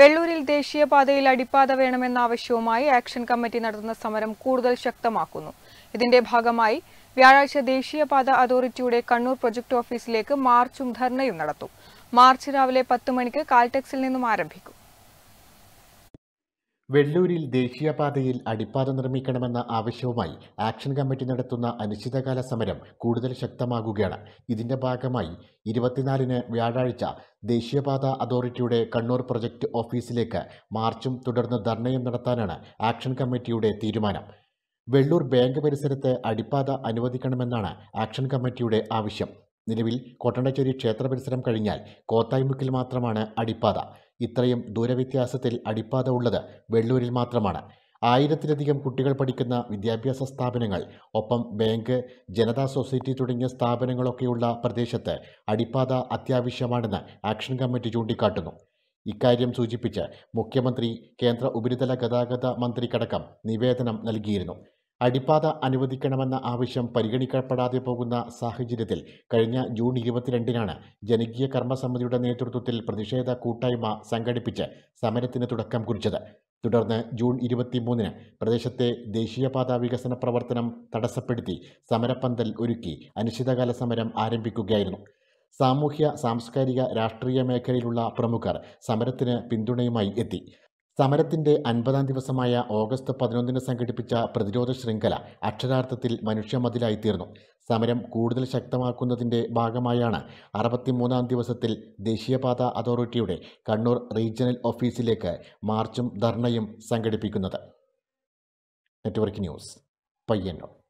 വെള്ളൂരിൽ ദേശീയപാതയിൽ അടിപ്പാത വേണമെന്ന ആവശ്യവുമായി ആക്ഷൻ കമ്മിറ്റി നടത്തുന്ന സമരം കൂടുതൽ ശക്തമാക്കുന്നു ഇതിന്റെ ഭാഗമായി വ്യാഴാഴ്ച ദേശീയപാത അതോറിറ്റിയുടെ കണ്ണൂർ പ്രൊജക്ട് ഓഫീസിലേക്ക് മാർച്ചും ധർണയും നടത്തും മാർച്ച് രാവിലെ പത്ത് മണിക്ക് കാൽടെക്സിൽ നിന്നും ആരംഭിക്കും വെള്ളൂരിൽ ദേശീയപാതയിൽ അടിപ്പാത നിർമ്മിക്കണമെന്ന ആവശ്യവുമായി ആക്ഷൻ കമ്മിറ്റി നടത്തുന്ന അനിശ്ചിതകാല സമരം കൂടുതൽ ശക്തമാകുകയാണ് ഇതിന്റെ ഭാഗമായി ഇരുപത്തിനാലിന് വ്യാഴാഴ്ച ദേശീയപാത അതോറിറ്റിയുടെ കണ്ണൂർ പ്രൊജക്ട് ഓഫീസിലേക്ക് മാർച്ചും തുടർന്ന് ധർണയും നടത്താനാണ് ആക്ഷൻ കമ്മിറ്റിയുടെ തീരുമാനം വെള്ളൂർ ബാങ്ക് പരിസരത്ത് അടിപ്പാത അനുവദിക്കണമെന്നാണ് ആക്ഷൻ കമ്മിറ്റിയുടെ ആവശ്യം നിലവിൽ കൊട്ടണ്ടച്ചേരി ക്ഷേത്ര പരിസരം കഴിഞ്ഞാൽ കോത്തായ്മുക്കിൽ മാത്രമാണ് അടിപ്പാത ഇത്രയും ദൂരവ്യത്യാസത്തിൽ അടിപ്പാത ഉള്ളത് വെള്ളൂരിൽ മാത്രമാണ് ആയിരത്തിലധികം കുട്ടികൾ പഠിക്കുന്ന വിദ്യാഭ്യാസ സ്ഥാപനങ്ങൾ ഒപ്പം ബാങ്ക് ജനതാ സൊസൈറ്റി തുടങ്ങിയ സ്ഥാപനങ്ങളൊക്കെയുള്ള പ്രദേശത്ത് അടിപ്പാത അത്യാവശ്യമാണെന്ന് ആക്ഷൻ കമ്മിറ്റി ചൂണ്ടിക്കാട്ടുന്നു ഇക്കാര്യം സൂചിപ്പിച്ച് മുഖ്യമന്ത്രി കേന്ദ്ര ഉപരിതല ഗതാഗത മന്ത്രിക്കടക്കം നിവേദനം നൽകിയിരുന്നു അടിപ്പാത അനുവദിക്കണമെന്ന ആവശ്യം പരിഗണിക്കപ്പെടാതെ പോകുന്ന സാഹചര്യത്തിൽ കഴിഞ്ഞ ജൂൺ ഇരുപത്തിരണ്ടിനാണ് ജനകീയ കർമ്മസമിതിയുടെ നേതൃത്വത്തിൽ പ്രതിഷേധ കൂട്ടായ്മ സംഘടിപ്പിച്ച് സമരത്തിന് തുടക്കം കുറിച്ചത് തുടർന്ന് ജൂൺ ഇരുപത്തിമൂന്നിന് പ്രദേശത്തെ ദേശീയപാത വികസന പ്രവർത്തനം തടസ്സപ്പെടുത്തി സമരപ്പന്തൽ ഒരുക്കി അനിശ്ചിതകാല സമരം ആരംഭിക്കുകയായിരുന്നു സാമൂഹ്യ സാംസ്കാരിക രാഷ്ട്രീയ മേഖലയിലുള്ള പ്രമുഖർ സമരത്തിന് പിന്തുണയുമായി എത്തി സമരത്തിന്റെ അൻപതാം ദിവസമായ ഓഗസ്റ്റ് പതിനൊന്നിന് സംഘടിപ്പിച്ച പ്രതിരോധ ശൃംഖല അക്ഷരാർത്ഥത്തിൽ മനുഷ്യമതിലായിത്തീർന്നു സമരം കൂടുതൽ ശക്തമാക്കുന്നതിന്റെ ഭാഗമായാണ് അറുപത്തിമൂന്നാം ദിവസത്തിൽ ദേശീയപാത അതോറിറ്റിയുടെ കണ്ണൂർ റീജിയണൽ ഓഫീസിലേക്ക് മാർച്ചും ധർണയും സംഘടിപ്പിക്കുന്നത് നെറ്റ്വർക്ക് ന്യൂസ് പയ്യന്നൂർ